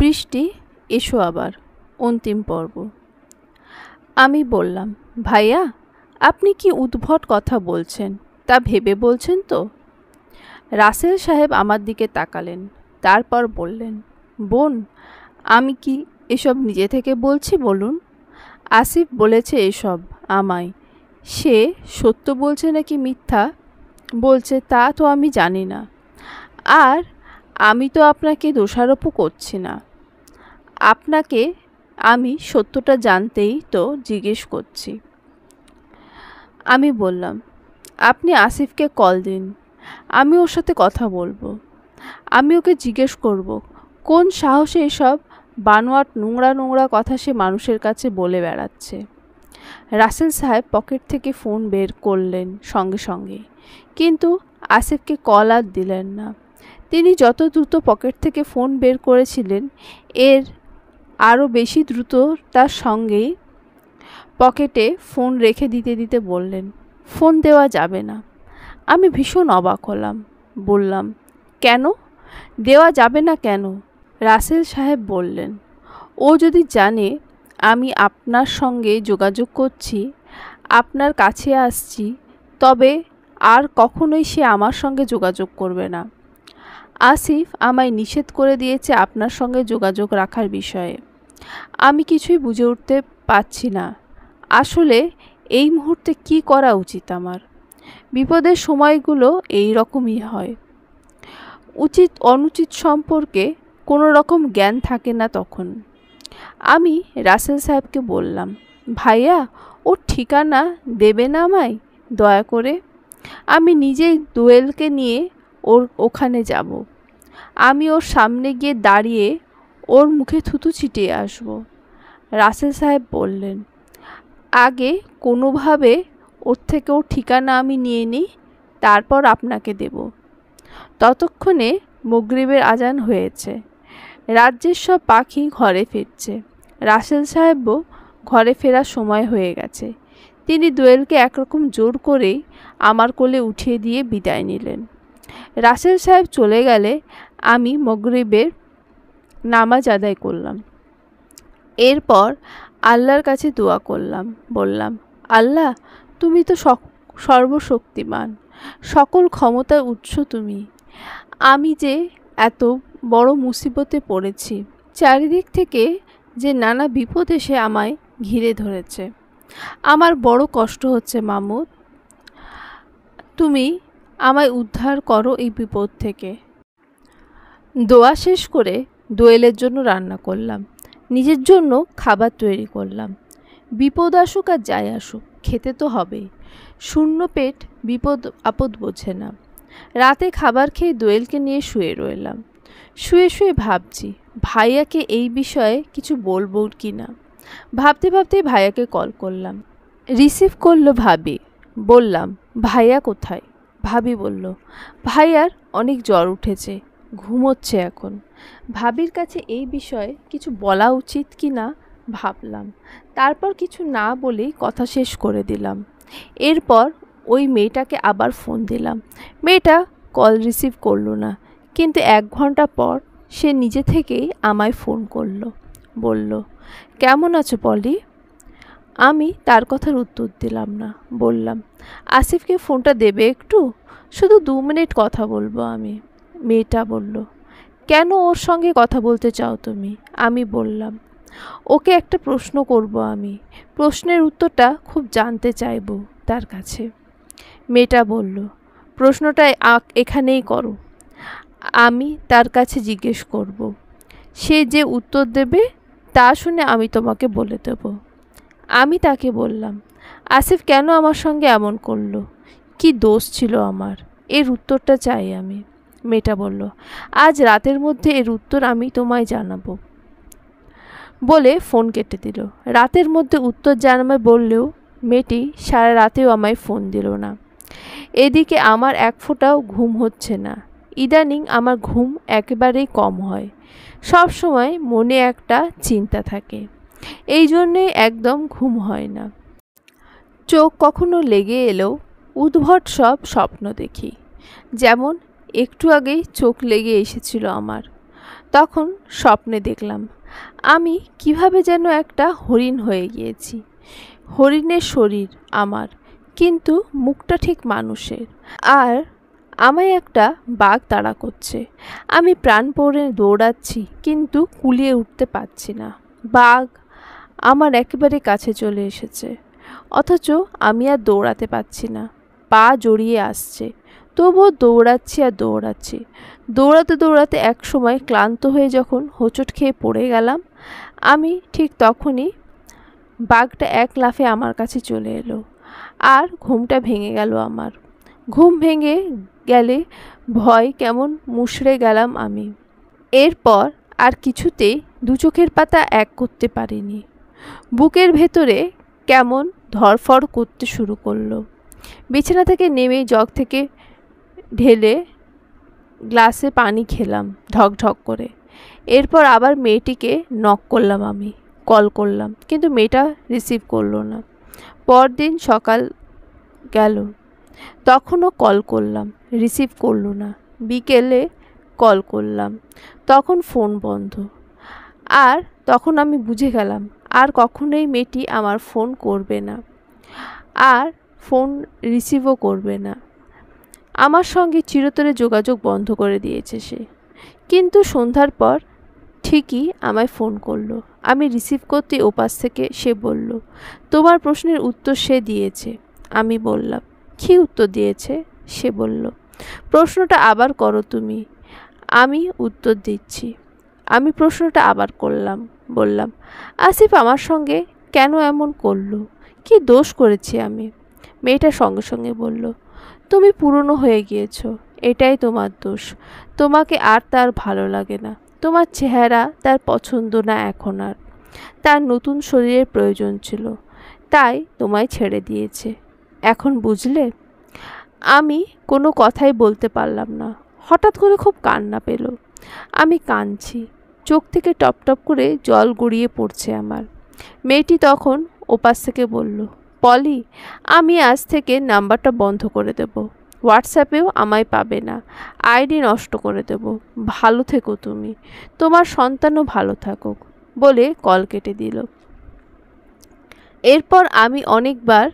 বৃষ্টি এসো আবার অন্তিম পর্ব আমি বললাম ভাইয়া আপনি কি উদ্ভট কথা বলছেন তা ভেবে বলছেন তো রাসেল সাহেব আমার দিকে তাকালেন তারপর বললেন বোন আমি কি এসব নিজে থেকে বলছি বলুন আসিফ বলেছে এসব আমায় সে সত্য বলছে নাকি মিথ্যা বলছে তা তো আমি জানি না আর আমি তো আপনাকে দোষারোপও করছি না আপনাকে আমি সত্যটা জানতেই তো জিজ্ঞেস করছি আমি বললাম আপনি আসিফকে কল দিন আমি ওর সাথে কথা বলবো আমি ওকে জিজ্ঞেস করব কোন সাহসে এসব বানোয়াট নোংরা নোংরা কথা সে মানুষের কাছে বলে বেড়াচ্ছে রাসেল সাহেব পকেট থেকে ফোন বের করলেন সঙ্গে সঙ্গে কিন্তু আসিফকে কল আর দিলেন না তিনি যত দ্রুত পকেট থেকে ফোন বের করেছিলেন এর আরও বেশি দ্রুত তার সঙ্গেই পকেটে ফোন রেখে দিতে দিতে বললেন ফোন দেওয়া যাবে না আমি ভীষণ অবাক হলাম বললাম কেন দেওয়া যাবে না কেন রাসেল সাহেব বললেন ও যদি জানে আমি আপনার সঙ্গে যোগাযোগ করছি আপনার কাছে আসছি তবে আর কখনোই সে আমার সঙ্গে যোগাযোগ করবে না আসিফ আমায় নিষেধ করে দিয়েছে আপনার সঙ্গে যোগাযোগ রাখার বিষয়ে আমি কিছুই বুঝে উঠতে পারছি না আসলে এই মুহূর্তে কি করা উচিত আমার বিপদের সময়গুলো এই রকমই হয় উচিত অনুচিত সম্পর্কে কোনো রকম জ্ঞান থাকে না তখন আমি রাসেল সাহেবকে বললাম ভাইয়া ওর ঠিকানা দেবে না আমায় দয়া করে আমি নিজেই দোয়েলকে নিয়ে ওর ওখানে যাব আমি ওর সামনে গিয়ে দাঁড়িয়ে ওর মুখে থুতু ছিটিয়ে আসব রাসেল সাহেব বললেন আগে কোনোভাবে ওর থেকে ওর ঠিকানা আমি নিয়ে নিই তারপর আপনাকে দেব ততক্ষণে মগরিবের আজান হয়েছে রাজ্যের সব পাখি ঘরে ফিরছে রাসেল সাহেবও ঘরে ফেরার সময় হয়ে গেছে তিনি দোয়েলকে একরকম জোর করেই আমার কোলে উঠিয়ে দিয়ে বিদায় নিলেন রাসেল সাহেব চলে গেলে আমি মগরিবের নামাজ আদায় করলাম এরপর আল্লাহর কাছে দোয়া করলাম বললাম আল্লাহ তুমি তো সর্বশক্তিমান সকল ক্ষমতার উৎস তুমি আমি যে এত বড় মুসিবতে পড়েছি চারিদিক থেকে যে নানা বিপদ এসে আমায় ঘিরে ধরেছে আমার বড় কষ্ট হচ্ছে মামুদ তুমি আমায় উদ্ধার করো এই বিপদ থেকে দোয়া শেষ করে দোয়েলের জন্য রান্না করলাম নিজের জন্য খাবার তৈরি করলাম বিপদ আসুক আর যাই আসুক খেতে তো হবেই শূন্য পেট বিপদ আপদ বোঝে না রাতে খাবার খেয়ে দোয়েলকে নিয়ে শুয়ে রইলাম শুয়ে শুয়ে ভাবছি ভাইয়াকে এই বিষয়ে কিছু বলবো কি না ভাবতে ভাবতে ভাইয়াকে কল করলাম রিসিভ করলো ভাবি বললাম ভাইয়া কোথায় ভাবি বলল আর অনেক জ্বর উঠেছে ঘুমোচ্ছে এখন ভাবির কাছে এই বিষয়ে কিছু বলা উচিত কি না ভাবলাম তারপর কিছু না বলেই কথা শেষ করে দিলাম এরপর ওই মেয়েটাকে আবার ফোন দিলাম মেয়েটা কল রিসিভ করলো না কিন্তু এক ঘন্টা পর সে নিজে থেকেই আমায় ফোন করলো বলল কেমন আছো পলি আমি তার কথার উত্তর দিলাম না বললাম আসিফকে ফোনটা দেবে একটু শুধু দু মিনিট কথা বলবো আমি মেয়েটা বলল কেন ওর সঙ্গে কথা বলতে চাও তুমি আমি বললাম ওকে একটা প্রশ্ন করব আমি প্রশ্নের উত্তরটা খুব জানতে চাইব তার কাছে মেয়েটা বলল প্রশ্নটা এখানেই করো আমি তার কাছে জিজ্ঞেস করব সে যে উত্তর দেবে তা শুনে আমি তোমাকে বলে দেবো আমি তাকে বললাম আসিফ কেন আমার সঙ্গে এমন করলো কি দোষ ছিল আমার এর উত্তরটা চাই আমি মেয়েটা বলল আজ রাতের মধ্যে এর উত্তর আমি তোমায় জানাবো বলে ফোন কেটে দিল রাতের মধ্যে উত্তর জানাবে বললেও মেয়েটি সারা রাতেও আমায় ফোন দিল না এদিকে আমার এক ফোঁটাও ঘুম হচ্ছে না ইদানিং আমার ঘুম একেবারেই কম হয় সব সময় মনে একটা চিন্তা থাকে এই জন্যেই একদম ঘুম হয় না চোখ কখনো লেগে এলেও উদ্ভট সব স্বপ্ন দেখি যেমন একটু আগেই চোখ লেগে এসেছিল আমার তখন স্বপ্নে দেখলাম আমি কিভাবে যেন একটা হরিণ হয়ে গিয়েছি হরিণের শরীর আমার কিন্তু মুখটা ঠিক মানুষের আর আমায় একটা বাঘ তাড়া করছে আমি পড়ে দৌড়াচ্ছি কিন্তু কুলিয়ে উঠতে পারছি না বাঘ আমার একেবারে কাছে চলে এসেছে অথচ আমি আর দৌড়াতে পারছি না পা জড়িয়ে আসছে তবুও দৌড়াচ্ছি আর দৌড়াচ্ছি দৌড়াতে দৌড়াতে এক সময় ক্লান্ত হয়ে যখন হোঁচট খেয়ে পড়ে গেলাম আমি ঠিক তখনই বাঘটা এক লাফে আমার কাছে চলে এলো আর ঘুমটা ভেঙে গেল আমার ঘুম ভেঙে গেলে ভয় কেমন মুশড়ে গেলাম আমি এরপর আর কিছুতেই দু চোখের পাতা এক করতে পারিনি বুকের ভেতরে কেমন ধরফর করতে শুরু করলো বিছানা থেকে নেমে জগ থেকে ঢেলে গ্লাসে পানি খেলাম ঢক ঢক করে এরপর আবার মেয়েটিকে নক করলাম আমি কল করলাম কিন্তু মেয়েটা রিসিভ করলো না পরদিন সকাল গেল তখনও কল করলাম রিসিভ করলো না বিকেলে কল করলাম তখন ফোন বন্ধ আর তখন আমি বুঝে গেলাম আর কখনোই মেয়েটি আমার ফোন করবে না আর ফোন রিসিভও করবে না আমার সঙ্গে চিরতরে যোগাযোগ বন্ধ করে দিয়েছে সে কিন্তু সন্ধ্যার পর ঠিকই আমায় ফোন করলো আমি রিসিভ করতে পাশ থেকে সে বলল তোমার প্রশ্নের উত্তর সে দিয়েছে আমি বললাম কি উত্তর দিয়েছে সে বলল প্রশ্নটা আবার করো তুমি আমি উত্তর দিচ্ছি আমি প্রশ্নটা আবার করলাম বললাম আসিফ আমার সঙ্গে কেন এমন করলো কি দোষ করেছি আমি মেয়েটা সঙ্গে সঙ্গে বলল তুমি পুরনো হয়ে গিয়েছ এটাই তোমার দোষ তোমাকে আর তার ভালো লাগে না তোমার চেহারা তার পছন্দ না এখন আর তার নতুন শরীরের প্রয়োজন ছিল তাই তোমায় ছেড়ে দিয়েছে এখন বুঝলে আমি কোনো কথাই বলতে পারলাম না হঠাৎ করে খুব কান্না পেল আমি কাঁদছি চোখ থেকে টপ টপ করে জল গড়িয়ে পড়ছে আমার মেয়েটি তখন ওপাশ থেকে বলল পলি আমি আজ থেকে নাম্বারটা বন্ধ করে দেব হোয়াটসঅ্যাপেও আমায় পাবে না আইডি নষ্ট করে দেব ভালো থেকো তুমি তোমার সন্তানও ভালো থাকুক বলে কল কেটে দিল এরপর আমি অনেকবার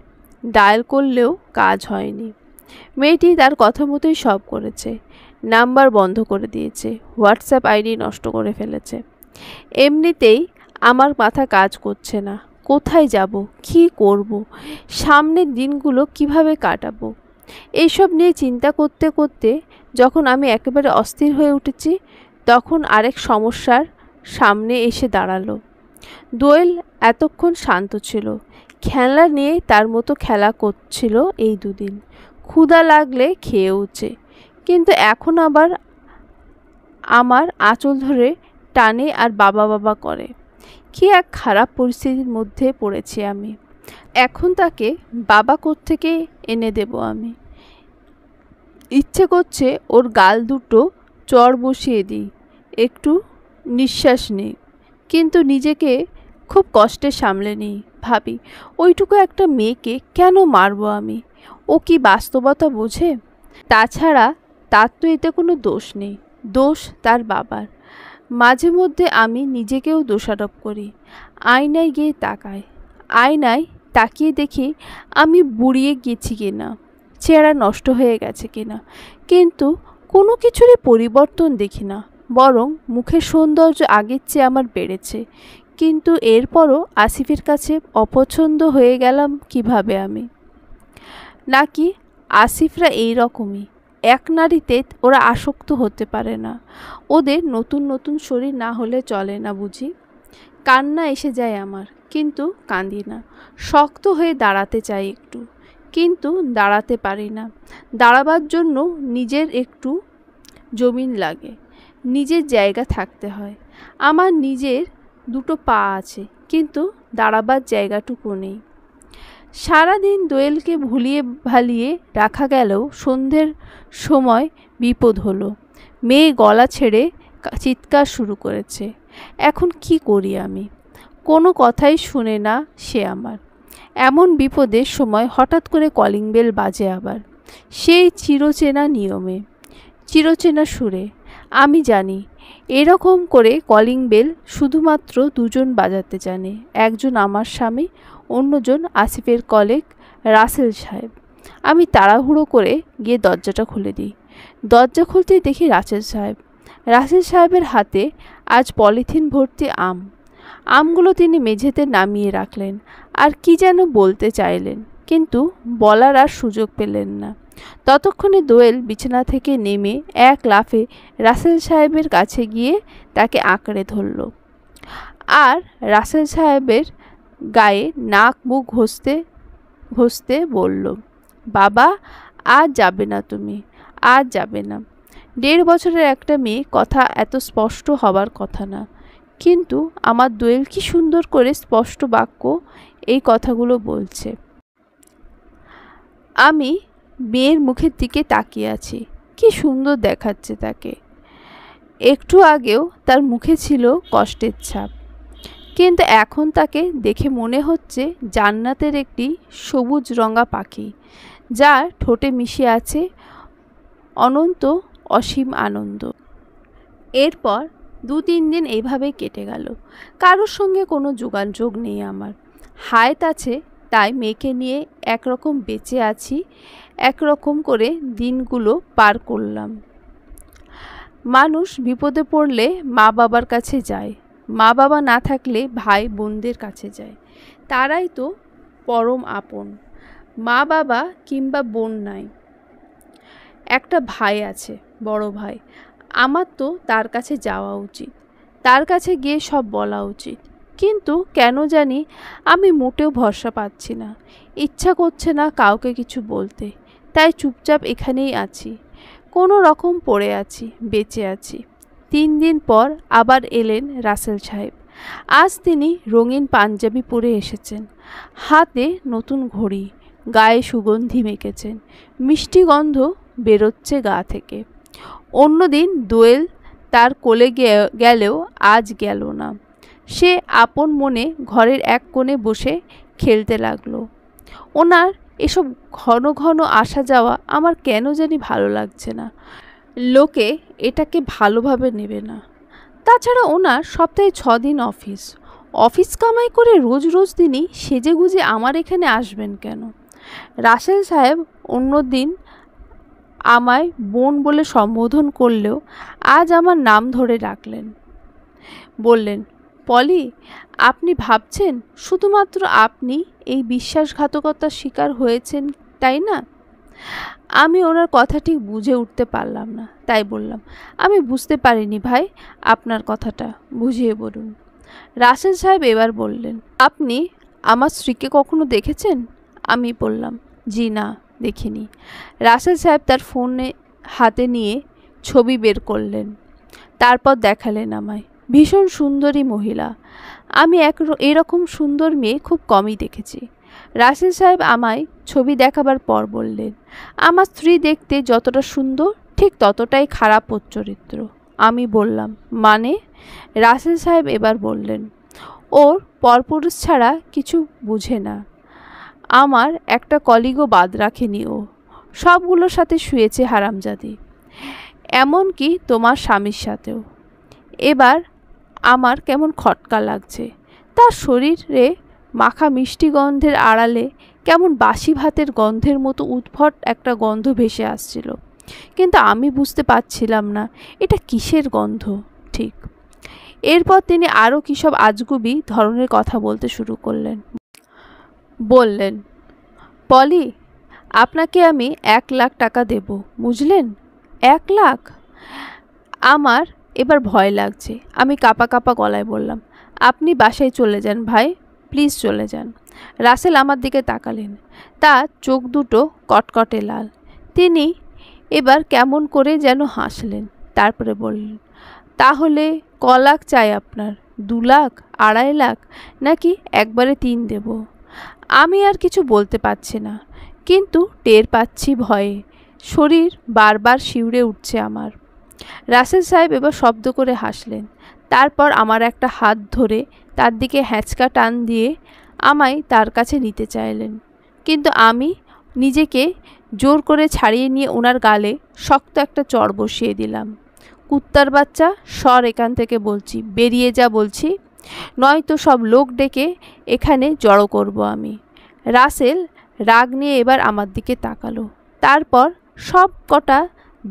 ডায়াল করলেও কাজ হয়নি মেয়েটি তার কথা মতোই সব করেছে নাম্বার বন্ধ করে দিয়েছে হোয়াটসঅ্যাপ আইডি নষ্ট করে ফেলেছে এমনিতেই আমার মাথা কাজ করছে না কোথায় যাব কি করব সামনের দিনগুলো কিভাবে কাটাবো এইসব নিয়ে চিন্তা করতে করতে যখন আমি একেবারে অস্থির হয়ে উঠেছি তখন আরেক সমস্যার সামনে এসে দাঁড়ালো দোয়েল এতক্ষণ শান্ত ছিল খেলা নিয়ে তার মতো খেলা করছিল এই দুদিন ক্ষুধা লাগলে খেয়েওছে কিন্তু এখন আবার আমার আঁচল ধরে টানে আর বাবা বাবা করে কি এক খারাপ পরিস্থিতির মধ্যে পড়েছি আমি এখন তাকে বাবা থেকে এনে দেব আমি ইচ্ছে করছে ওর গাল দুটো চর বসিয়ে দিই একটু নিঃশ্বাস নিই কিন্তু নিজেকে খুব কষ্টে সামলে নিই ভাবি ওইটুকু একটা মেয়েকে কেন মারবো আমি ও কি বাস্তবতা বোঝে তাছাড়া তার তো এতে কোনো দোষ নেই দোষ তার বাবার মাঝে মধ্যে আমি নিজেকেও দোষারোপ করি আয়নায় গিয়ে তাকাই আয়নায় তাকিয়ে দেখি আমি বুড়িয়ে গেছি কিনা চেহারা নষ্ট হয়ে গেছে কিনা কিন্তু কোনো কিছুরই পরিবর্তন দেখি না বরং মুখের সৌন্দর্য আগের চেয়ে আমার বেড়েছে কিন্তু এরপরও আসিফের কাছে অপছন্দ হয়ে গেলাম কিভাবে আমি নাকি আসিফরা এই রকমই এক নারীতে ওরা আসক্ত হতে পারে না ওদের নতুন নতুন শরীর না হলে চলে না বুঝি কান্না এসে যায় আমার কিন্তু কাঁদি না শক্ত হয়ে দাঁড়াতে চাই একটু কিন্তু দাঁড়াতে পারি না দাঁড়াবার জন্য নিজের একটু জমিন লাগে নিজের জায়গা থাকতে হয় আমার নিজের দুটো পা আছে কিন্তু দাঁড়াবার জায়গাটুকু নেই সারাদিন দোয়েলকে ভুলিয়ে ভালিয়ে রাখা গেলেও সন্ধ্যের সময় বিপদ হলো মেয়ে গলা ছেড়ে চিৎকার শুরু করেছে এখন কি করি আমি কোনো কথাই শুনে না সে আমার এমন বিপদের সময় হঠাৎ করে কলিং বেল বাজে আবার সেই চিরচেনা নিয়মে চিরচেনা সুরে আমি জানি এরকম করে কলিং বেল শুধুমাত্র দুজন বাজাতে জানে একজন আমার স্বামী অন্যজন আসিফের কলেগ রাসেল সাহেব আমি তাড়াহুড়ো করে গিয়ে দরজাটা খুলে দিই দরজা খুলতেই দেখি রাসেল সাহেব রাসেল সাহেবের হাতে আজ পলিথিন ভর্তি আম আমগুলো তিনি মেঝেতে নামিয়ে রাখলেন আর কি যেন বলতে চাইলেন কিন্তু বলার আর সুযোগ পেলেন না ততক্ষণে দোয়েল বিছানা থেকে নেমে এক লাফে রাসেল সাহেবের কাছে গিয়ে তাকে আঁকড়ে ধরল আর রাসেল সাহেবের গায়ে নাক মুখ ঘষতে ঘষতে বলল বাবা আজ যাবে না তুমি আজ যাবে না দেড় বছরের একটা মেয়ে কথা এত স্পষ্ট হবার কথা না কিন্তু আমার দোয়েল কি সুন্দর করে স্পষ্ট বাক্য এই কথাগুলো বলছে আমি মেয়ের মুখের দিকে তাকিয়ে আছি কি সুন্দর দেখাচ্ছে তাকে একটু আগেও তার মুখে ছিল কষ্টের ছাপ কিন্তু এখন তাকে দেখে মনে হচ্ছে জান্নাতের একটি সবুজ রঙা পাখি যার ঠোঁটে মিশে আছে অনন্ত অসীম আনন্দ এরপর দু তিন দিন এভাবে কেটে গেল কারোর সঙ্গে কোনো যোগাযোগ নেই আমার হায়াত আছে তাই মেয়েকে নিয়ে একরকম বেঁচে আছি একরকম করে দিনগুলো পার করলাম মানুষ বিপদে পড়লে মা বাবার কাছে যায় মা বাবা না থাকলে ভাই বোনদের কাছে যায় তারাই তো পরম আপন মা বাবা কিংবা বোন নাই একটা ভাই আছে বড় ভাই আমার তো তার কাছে যাওয়া উচিত তার কাছে গিয়ে সব বলা উচিত কিন্তু কেন জানি আমি মোটেও ভরসা পাচ্ছি না ইচ্ছা করছে না কাউকে কিছু বলতে তাই চুপচাপ এখানেই আছি কোনো রকম পড়ে আছি বেঁচে আছি তিন দিন পর আবার এলেন রাসেল সাহেব আজ তিনি রঙিন পাঞ্জাবি পরে এসেছেন হাতে নতুন ঘড়ি গায়ে সুগন্ধি মেকেছেন মিষ্টি গন্ধ বেরোচ্ছে গা থেকে অন্যদিন দোয়েল তার কোলে গেলেও আজ গেল না সে আপন মনে ঘরের এক কোণে বসে খেলতে লাগলো ওনার এসব ঘন ঘন আসা যাওয়া আমার কেন জানি ভালো লাগছে না লোকে এটাকে ভালোভাবে নেবে না তাছাড়া ওনার সপ্তাহে ছ দিন অফিস অফিস কামাই করে রোজ রোজ দিনই সেজে গুজে আমার এখানে আসবেন কেন রাসেল সাহেব অন্য দিন আমায় বোন বলে সম্বোধন করলেও আজ আমার নাম ধরে ডাকলেন বললেন পলি আপনি ভাবছেন শুধুমাত্র আপনি এই বিশ্বাসঘাতকতার শিকার হয়েছেন তাই না আমি ওনার কথা ঠিক বুঝে উঠতে পারলাম না তাই বললাম আমি বুঝতে পারিনি ভাই আপনার কথাটা বুঝিয়ে বলুন রাশেদ সাহেব এবার বললেন আপনি আমার স্ত্রীকে কখনো দেখেছেন আমি বললাম জি না দেখিনি রাশেদ সাহেব তার ফোনে হাতে নিয়ে ছবি বের করলেন তারপর দেখালেন আমায় ভীষণ সুন্দরী মহিলা আমি এক এরকম সুন্দর মেয়ে খুব কমই দেখেছি রাসেল সাহেব আমায় ছবি দেখাবার পর বললেন আমার স্ত্রী দেখতে যতটা সুন্দর ঠিক ততটাই খারাপ ওর চরিত্র আমি বললাম মানে রাসেল সাহেব এবার বললেন ওর পরপুরুষ ছাড়া কিছু বুঝে না আমার একটা কলিগও বাদ রাখেনি ও সবগুলোর সাথে শুয়েছে হারামজাদি এমনকি তোমার স্বামীর সাথেও এবার আমার কেমন খটকা লাগছে তার শরীরে মাখা মিষ্টি গন্ধের আড়ালে কেমন বাসি ভাতের গন্ধের মতো উদ্ভট একটা গন্ধ ভেসে আসছিল কিন্তু আমি বুঝতে পারছিলাম না এটা কিসের গন্ধ ঠিক এরপর তিনি আরও কিসব আজগুবি ধরনের কথা বলতে শুরু করলেন বললেন পলি আপনাকে আমি এক লাখ টাকা দেব বুঝলেন এক লাখ আমার এবার ভয় লাগছে আমি কাপা কাপা গলায় বললাম আপনি বাসায় চলে যান ভাই প্লিজ চলে যান রাসেল আমার দিকে তাকালেন তার চোখ দুটো কটকটে লাল তিনি এবার কেমন করে যেন হাসলেন তারপরে বললেন তাহলে ক লাখ চাই আপনার দু লাখ আড়াই লাখ নাকি একবারে তিন দেব আমি আর কিছু বলতে পারছি না কিন্তু টের পাচ্ছি ভয়ে শরীর বারবার শিউরে উঠছে আমার রাসেল সাহেব এবার শব্দ করে হাসলেন তারপর আমার একটা হাত ধরে তার দিকে হ্যাঁচকা টান দিয়ে আমায় তার কাছে নিতে চাইলেন কিন্তু আমি নিজেকে জোর করে ছাড়িয়ে নিয়ে ওনার গালে শক্ত একটা চর বসিয়ে দিলাম কুত্তার বাচ্চা সর এখান থেকে বলছি বেরিয়ে যা বলছি নয়তো সব লোক ডেকে এখানে জড়ো করব আমি রাসেল রাগ নিয়ে এবার আমার দিকে তাকালো তারপর সব কটা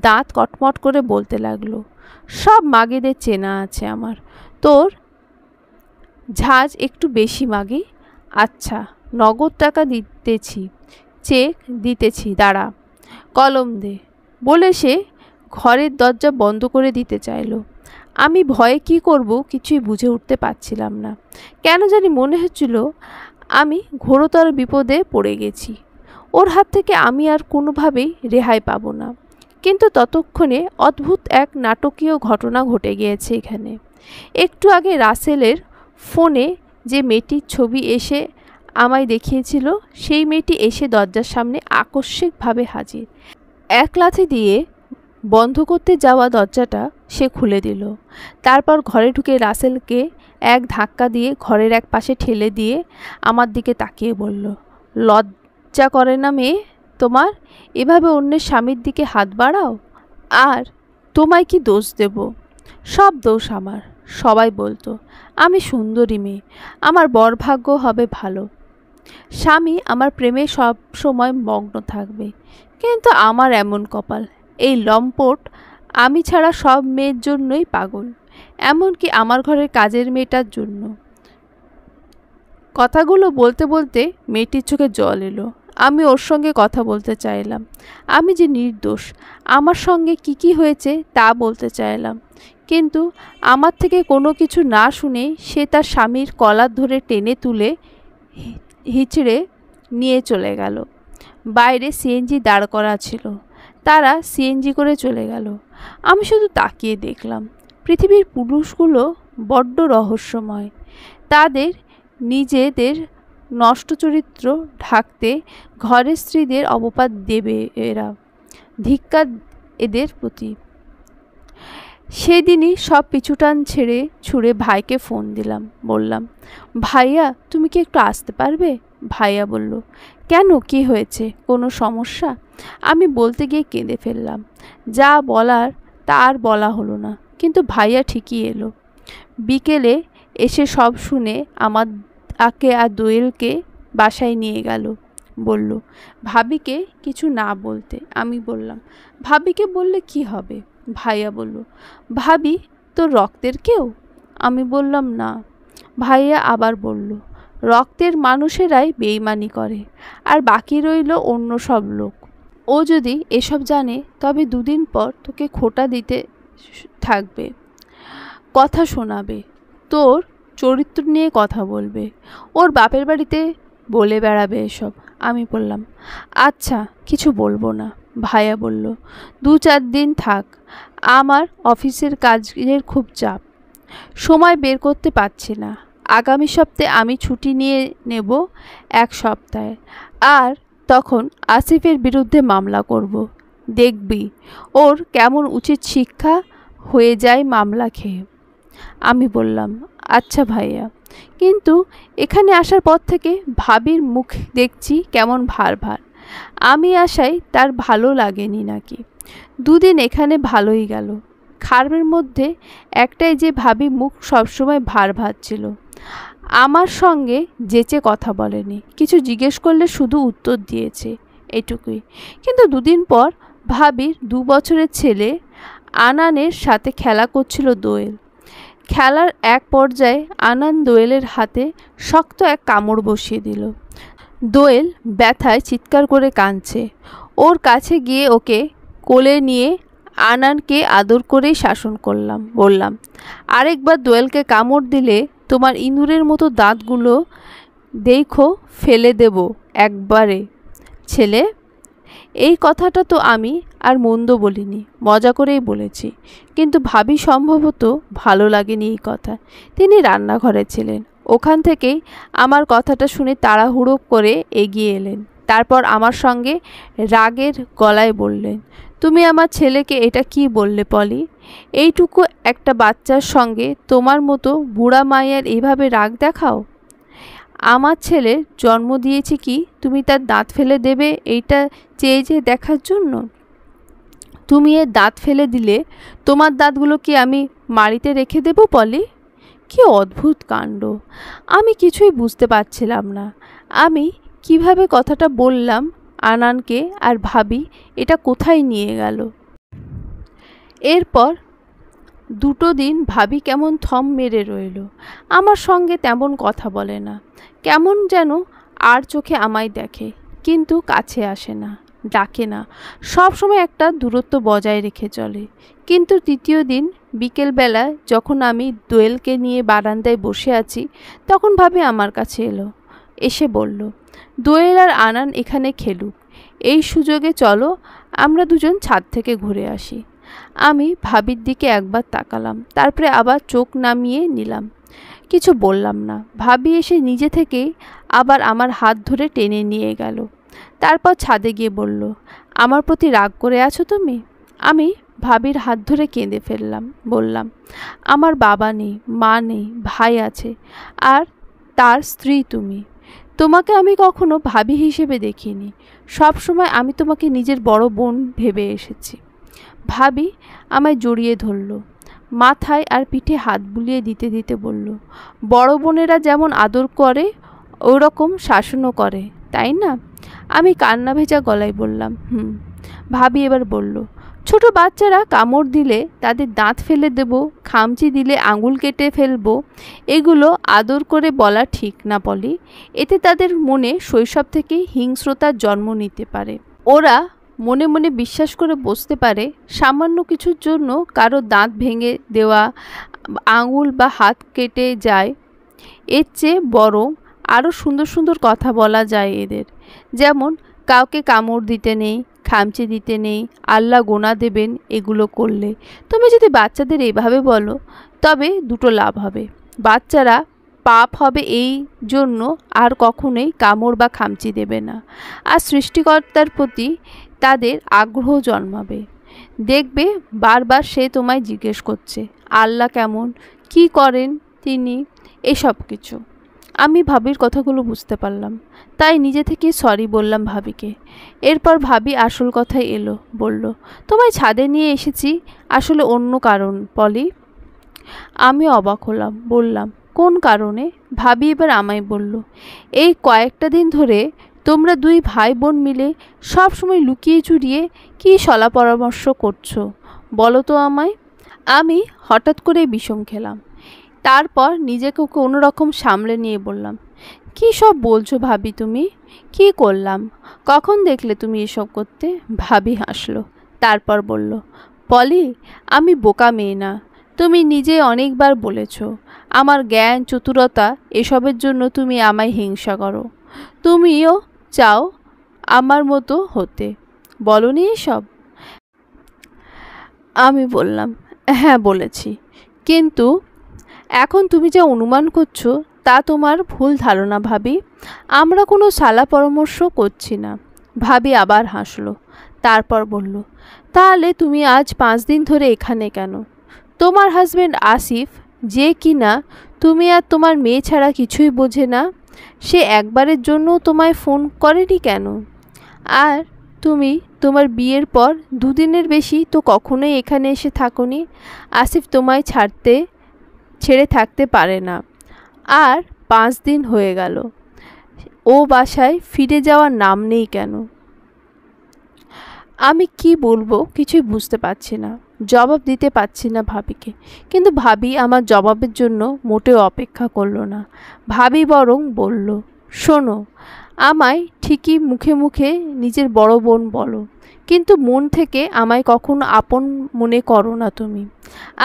দাঁত কটমট করে বলতে লাগলো সব মাগেদের চেনা আছে আমার তোর ঝাঁজ একটু বেশি মাগি আচ্ছা নগদ টাকা দিতেছি চেক দিতেছি দাঁড়া কলম দে বলে সে ঘরের দরজা বন্ধ করে দিতে চাইল আমি ভয়ে কি করব কিছুই বুঝে উঠতে পারছিলাম না কেন জানি মনে হচ্ছিল আমি ঘোরতর বিপদে পড়ে গেছি ওর হাত থেকে আমি আর কোনোভাবেই রেহাই পাব না কিন্তু ততক্ষণে অদ্ভুত এক নাটকীয় ঘটনা ঘটে গিয়েছে এখানে একটু আগে রাসেলের ফোনে যে মেয়েটির ছবি এসে আমায় দেখিয়েছিল সেই মেয়েটি এসে দরজার সামনে আকস্মিকভাবে হাজির এক লাথি দিয়ে বন্ধ করতে যাওয়া দরজাটা সে খুলে দিল তারপর ঘরে ঢুকে রাসেলকে এক ধাক্কা দিয়ে ঘরের এক পাশে ঠেলে দিয়ে আমার দিকে তাকিয়ে বলল লজ্জা করে না মেয়ে তোমার এভাবে অন্যের স্বামীর দিকে হাত বাড়াও আর তোমায় কি দোষ দেব সব দোষ আমার সবাই বলতো আমি সুন্দরী মেয়ে আমার বরভাগ্য হবে ভালো স্বামী আমার প্রেমে সব সময় মগ্ন থাকবে কিন্তু আমার এমন কপাল এই লম্পট আমি ছাড়া সব মেয়ের জন্যই পাগল এমনকি আমার ঘরের কাজের মেয়েটার জন্য কথাগুলো বলতে বলতে মেয়েটির চোখে জল এলো আমি ওর সঙ্গে কথা বলতে চাইলাম আমি যে নির্দোষ আমার সঙ্গে কি কি হয়েছে তা বলতে চাইলাম কিন্তু আমার থেকে কোনো কিছু না শুনে সে তার স্বামীর কলার ধরে টেনে তুলে হিচড়ে নিয়ে চলে গেল বাইরে সিএনজি দাঁড় করা ছিল তারা সিএনজি করে চলে গেল আমি শুধু তাকিয়ে দেখলাম পৃথিবীর পুরুষগুলো বড্ড রহস্যময় তাদের নিজেদের নষ্ট চরিত্র ঢাকতে ঘরের স্ত্রীদের অবপাত দেবে এরা ধিক্কার এদের প্রতি সেদিনই সব পিছুটান ছেড়ে ছুঁড়ে ভাইকে ফোন দিলাম বললাম ভাইয়া তুমি কি একটু আসতে পারবে ভাইয়া বলল কেন কি হয়েছে কোনো সমস্যা আমি বলতে গিয়ে কেঁদে ফেললাম যা বলার তার বলা হলো না কিন্তু ভাইয়া ঠিকই এলো বিকেলে এসে সব শুনে আমার আকে আর দোয়েলকে বাসায় নিয়ে গেল বলল ভাবিকে কিছু না বলতে আমি বললাম ভাবিকে বললে কি হবে ভাইয়া বলল ভাবি তো রক্তের কেউ আমি বললাম না ভাইয়া আবার বলল রক্তের মানুষেরাই বেইমানি করে আর বাকি রইল অন্য সব লোক ও যদি এসব জানে তবে দুদিন পর তোকে খোটা দিতে থাকবে কথা শোনাবে তোর চরিত্র নিয়ে কথা বলবে ওর বাপের বাড়িতে বলে বেড়াবে এসব আমি বললাম আচ্ছা কিছু বলবো না ভাইয়া বলল দু চার দিন থাক আমার অফিসের কাজের খুব চাপ সময় বের করতে পারছি না আগামী সপ্তাহে আমি ছুটি নিয়ে নেব এক সপ্তাহে আর তখন আসিফের বিরুদ্ধে মামলা করব দেখবি ওর কেমন উচিত শিক্ষা হয়ে যায় মামলা খেয়ে আমি বললাম আচ্ছা ভাইয়া কিন্তু এখানে আসার পর থেকে ভাবির মুখ দেখছি কেমন ভার ভার আমি আসাই তার ভালো লাগেনি নাকি দুদিন এখানে ভালোই গেল খারাপের মধ্যে একটাই যে ভাবি মুখ সবসময় ভার ভাজছিল আমার সঙ্গে যেচে কথা বলেনি কিছু জিজ্ঞেস করলে শুধু উত্তর দিয়েছে এটুকুই কিন্তু দুদিন পর ভাবির দু বছরের ছেলে আনানের সাথে খেলা করছিল দোয়েল খেলার এক পর্যায়ে আনান দোয়েলের হাতে শক্ত এক কামড় বসিয়ে দিল দোয়েল ব্যথায় চিৎকার করে কাঁদছে ওর কাছে গিয়ে ওকে কোলে নিয়ে আনানকে আদর করেই শাসন করলাম বললাম আরেকবার দোয়েলকে কামড় দিলে তোমার ইঁদুরের মতো দাঁতগুলো দেখো ফেলে দেব একবারে ছেলে এই কথাটা তো আমি আর মন্দ বলিনি মজা করেই বলেছি কিন্তু ভাবি সম্ভবত ভালো লাগেনি এই কথা তিনি রান্নাঘরে ছিলেন ওখান থেকেই আমার কথাটা শুনে তাড়াহুড়ো করে এগিয়ে এলেন তারপর আমার সঙ্গে রাগের গলায় বললেন তুমি আমার ছেলেকে এটা কি বললে পলি এইটুকু একটা বাচ্চার সঙ্গে তোমার মতো বুড়া মায়ের এইভাবে রাগ দেখাও আমার ছেলের জন্ম দিয়েছে কি তুমি তার দাঁত ফেলে দেবে এইটা চেয়ে যে দেখার জন্য তুমি এর দাঁত ফেলে দিলে তোমার দাঁতগুলো কি আমি মাড়িতে রেখে দেব পলি কি অদ্ভুত কাণ্ড আমি কিছুই বুঝতে পারছিলাম না আমি কিভাবে কথাটা বললাম আনানকে আর ভাবি এটা কোথায় নিয়ে গেল এরপর দুটো দিন ভাবি কেমন থম মেরে রইল আমার সঙ্গে তেমন কথা বলে না কেমন যেন আর চোখে আমায় দেখে কিন্তু কাছে আসে না ডাকে না সব সময় একটা দূরত্ব বজায় রেখে চলে কিন্তু তৃতীয় দিন বিকেলবেলায় যখন আমি দোয়েলকে নিয়ে বারান্দায় বসে আছি তখন ভাবি আমার কাছে এলো এসে বলল দোয়েল আর আনান এখানে খেলুক এই সুযোগে চলো আমরা দুজন ছাদ থেকে ঘুরে আসি আমি ভাবির দিকে একবার তাকালাম তারপরে আবার চোখ নামিয়ে নিলাম কিছু বললাম না ভাবি এসে নিজে থেকেই আবার আমার হাত ধরে টেনে নিয়ে গেল তারপর ছাদে গিয়ে বলল আমার প্রতি রাগ করে আছো তুমি আমি ভাবির হাত ধরে কেঁদে ফেললাম বললাম আমার বাবা নেই মা নেই ভাই আছে আর তার স্ত্রী তুমি তোমাকে আমি কখনো ভাবি হিসেবে দেখিনি সব সময় আমি তোমাকে নিজের বড় বোন ভেবে এসেছি ভাবি আমায় জড়িয়ে ধরল মাথায় আর পিঠে হাত বুলিয়ে দিতে দিতে বলল বড় বোনেরা যেমন আদর করে ওরকম শাসনও করে তাই না আমি কান্না ভেজা গলায় বললাম হুম ভাবি এবার বলল ছোট বাচ্চারা কামড় দিলে তাদের দাঁত ফেলে দেব খামচি দিলে আঙুল কেটে ফেলব এগুলো আদর করে বলা ঠিক না বলে এতে তাদের মনে শৈশব থেকে হিংস্রতার জন্ম নিতে পারে ওরা মনে মনে বিশ্বাস করে বসতে পারে সামান্য কিছুর জন্য কারো দাঁত ভেঙে দেওয়া আঙুল বা হাত কেটে যায় এর চেয়ে বড় আরও সুন্দর সুন্দর কথা বলা যায় এদের যেমন কাউকে কামড় দিতে নেই খামচে দিতে নেই আল্লাহ গোনা দেবেন এগুলো করলে তুমি যদি বাচ্চাদের এভাবে বলো তবে দুটো লাভ হবে বাচ্চারা পাপ হবে এই জন্য আর কখনোই কামড় বা খামচি দেবে না আর সৃষ্টিকর্তার প্রতি তাদের আগ্রহ জন্মাবে দেখবে বারবার সে তোমায় জিজ্ঞেস করছে আল্লাহ কেমন কি করেন তিনি এসব কিছু আমি ভাবির কথাগুলো বুঝতে পারলাম তাই নিজে থেকে সরি বললাম ভাবিকে এরপর ভাবি আসল কথায় এলো বলল তোমায় ছাদে নিয়ে এসেছি আসলে অন্য কারণ পলি আমি অবাক হলাম বললাম কোন কারণে ভাবি এবার আমায় বলল এই কয়েকটা দিন ধরে তোমরা দুই ভাই বোন মিলে সব সময় লুকিয়ে চুরিয়ে কী সলা পরামর্শ করছো বলো তো আমায় আমি হঠাৎ করে বিষম খেলাম তারপর নিজেকে কোনো রকম সামলে নিয়ে বললাম কি সব বলছো ভাবি তুমি কি করলাম কখন দেখলে তুমি এসব করতে ভাবি হাসলো তারপর বলল পলি আমি বোকা মেয়ে না তুমি নিজে অনেকবার বলেছ আমার জ্ঞান চতুরতা এসবের জন্য তুমি আমায় হিংসা করো তুমিও চাও আমার মতো হতে বলনি এসব আমি বললাম হ্যাঁ বলেছি কিন্তু এখন তুমি যা অনুমান করছো তা তোমার ভুল ধারণা ভাবি আমরা কোনো সালা পরামর্শ করছি না ভাবি আবার হাসলো তারপর বলল তাহলে তুমি আজ পাঁচ দিন ধরে এখানে কেন তোমার হাজব্যান্ড আসিফ যে কিনা তুমি আর তোমার মেয়ে ছাড়া কিছুই বোঝে না সে একবারের জন্য তোমায় ফোন করেনি কেন আর তুমি তোমার বিয়ের পর দুদিনের বেশি তো কখনোই এখানে এসে থাকোনি আসিফ তোমায় ছাড়তে ছেড়ে থাকতে পারে না আর পাঁচ দিন হয়ে গেল ও বাসায় ফিরে যাওয়ার নাম নেই কেন আমি কি বলবো কিছুই বুঝতে পারছি না জবাব দিতে পারছি না ভাবিকে কিন্তু ভাবি আমার জবাবের জন্য মোটেও অপেক্ষা করলো না ভাবি বরং বলল শোনো আমায় ঠিকই মুখে মুখে নিজের বড় বোন বলো কিন্তু মন থেকে আমায় কখনো আপন মনে করো না তুমি